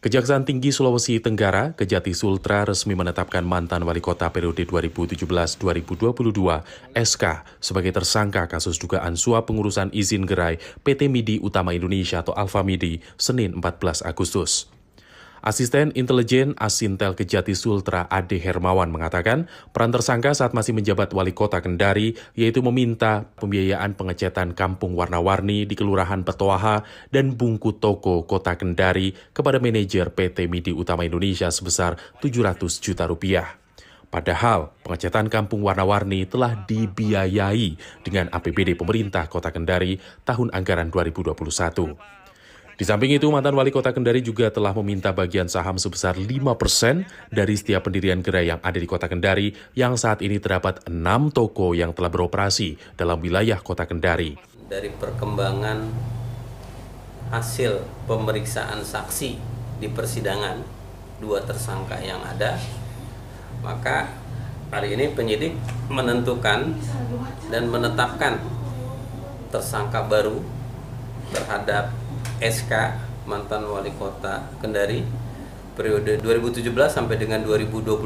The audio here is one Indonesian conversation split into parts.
Kejaksaan Tinggi Sulawesi Tenggara, Kejati Sultra resmi menetapkan mantan wali kota periode 2017-2022 SK sebagai tersangka kasus dugaan suap pengurusan izin gerai PT Midi Utama Indonesia atau Midi, Senin 14 Agustus. Asisten Intelijen Asintel Kejati Sultra Ade Hermawan mengatakan, peran tersangka saat masih menjabat wali kota Kendari yaitu meminta pembiayaan pengecatan kampung warna-warni di Kelurahan Petoaha dan Bungku Toko Kota Kendari kepada manajer PT Midi Utama Indonesia sebesar 700 juta rupiah. Padahal pengecatan kampung warna-warni telah dibiayai dengan APBD pemerintah Kota Kendari tahun anggaran 2021. Di samping itu, mantan wali kota Kendari juga telah meminta bagian saham sebesar 5% dari setiap pendirian gerai yang ada di kota Kendari yang saat ini terdapat 6 toko yang telah beroperasi dalam wilayah kota Kendari. Dari perkembangan hasil pemeriksaan saksi di persidangan dua tersangka yang ada, maka hari ini penyidik menentukan dan menetapkan tersangka baru terhadap SK mantan wali kota Kendari periode 2017 sampai dengan 2022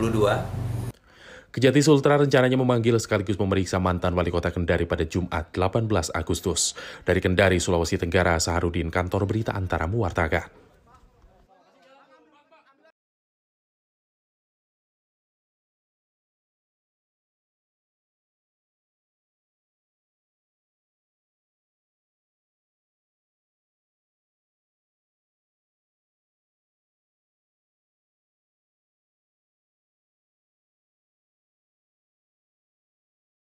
Kejati Sultra rencananya memanggil sekaligus memeriksa mantan wali kota Kendari pada Jumat 18 Agustus. Dari Kendari, Sulawesi Tenggara, Saharudin, kantor berita Antara mewartakan.